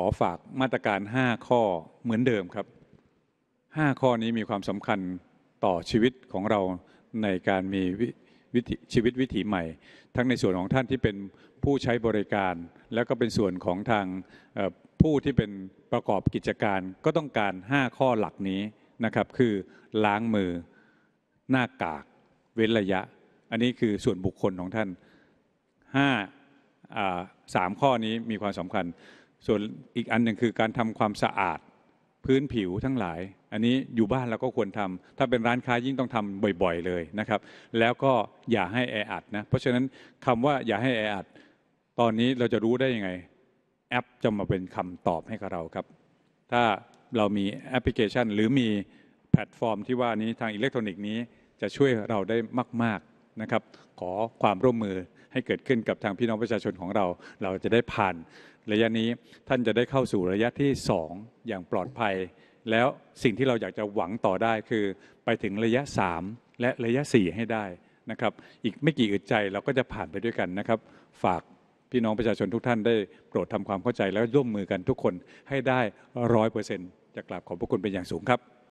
ขอฝากมาตรการ 5 ข้อเหมือนเดิมครับ 5 ข้อนี้มีความสำคัญต่อชีวิตของเราในการมีวิถีชีวิตวิถีใหม่ ทั้งในส่วนของท่านที่เป็นผู้ใช้บริการ แล้วก็เป็นส่วนของทางผู้ที่เป็นประกอบกิจการก็ต้องการ 5 ข้อหลักนี้นะครับ คือล้างมือ หน้ากาก เว้นระยะ อันนี้คือส่วนบุคคลของท่าน5สามข้อนี้มีความสำคัญส่วนอีกอันหนึ่งคือการทำความสะอาดพื้นผิวทั้งหลาย อันนี้อยู่บ้านเราก็ควรทำ ถ้าเป็นร้านค้ายิ่งต้องทำบ่อยๆเลยนะครับ แล้วก็อย่าให้แออัดนะเพราะฉะนั้นคำว่าอย่าให้แออัดตอนนี้เราจะรู้ได้ยังไงแอปจะมาเป็นคำตอบให้กับเราครับ ถ้าเรามีแอปพลิเคชัน หรือมีแพลตฟอร์ม ที่ว่านี้ทางอิเล็กทรอนิกส์นี้จะช่วยเราได้มากๆนะครับขอความร่วมมือให้เกิดขึ้นกับทางพี่น้องประชาชนของเรา เราจะได้ผ่านระยะนี้ ท่านจะได้เข้าสู่ระยะที่ 2 อย่างปลอดภัย แล้วสิ่งที่เราอยากจะหวังต่อได้คือไปถึงระยะ 3 และระยะ 4 ให้ได้นะครับ อีกไม่กี่อึดใจเราก็จะผ่านไปด้วยกันนะครับ ฝากพี่น้องประชาชนทุกท่านได้โปรดทำความเข้าใจแล้วร่วมมือกันทุกคนให้ได้ร้อยเปอร์เซ็นต์จะกราบขอบพระคุณเป็นอย่างสูงครับ